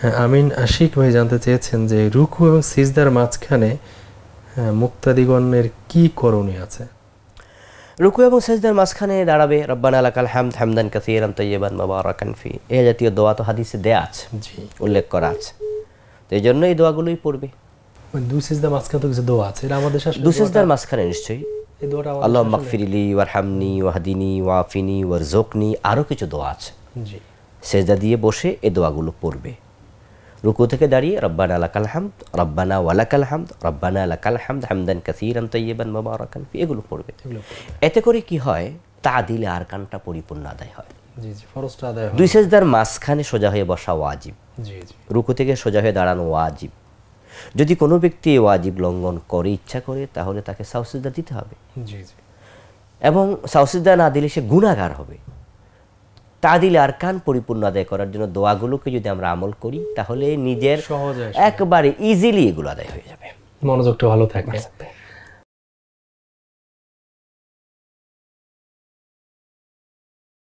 হ্যাঁ, আমিন আশিক ভাই জানতে চেয়েছেন যে রুকু এবং সিজদার মাঝখানে হ্যাঁ, মুক্তাদিগণের কি করণীয় আছে রুকু এবং সেজদার মাঝখানে দাঁড়াবে রব্বান আলাকাল হ্যামদ হ্যামদান কাসিরাম তৈবান মাবারাকান ফি এ জাতীয় দোয়া তো হাদিসে দেয়া আছে উল্লেখ করা আছে তো এই জন্য এই দোয়াগুলোই পড়বে দুসেজদার মাঝখানে তো কিছু দোয়া আছে এটা আমাদের দুসেজদার মাঝখানে নিশ্চয়ই এই দোয়াটা আল্লাহ মাগফিরিলি ওয়ারহামনি ওয়াহদিনি ওয়াফিনি ওয়ারজোকনি আরও কিছু দোয়া আছে জি সেজদা দিয়ে বসে এই দোয়াগুলো পড়বে রুকু থেকে দাঁড়িয়ে রব্বানা আলাকাল হামদ রব্বানা ওয়ালাকাল হামদ রব্বানা আলাকাল হামদ হামদান কাসিরান বাবা মোবারকান এগুলো পড়বে এতে করে কি হয় তা দিলে আর কানটা পরিপূর্ণ আদায় হয় দুই সেজদার মাঝখানে সোজা হয়ে বসা ওয়াজিব রুকু থেকে সোজা হয়ে দাঁড়ানো ওয়াজিব যদি কোনো ব্যক্তি ওয়াজিব লঙ্ঘন করে ইচ্ছা করে তাহলে তাকে সাউসিদা দিতে হবে এবং সাউসিদা না দিলে সে গুণাগার হবে তাদিল আরকান পরিপূর্ণ আদায় করার জন্য দোয়াগুলোকে যদি আমরা আমল করি তাহলে নিজের একবারে ইজিলি এগুলো আদায় হয়ে যাবে মনোযোগটা ভালো থাকবে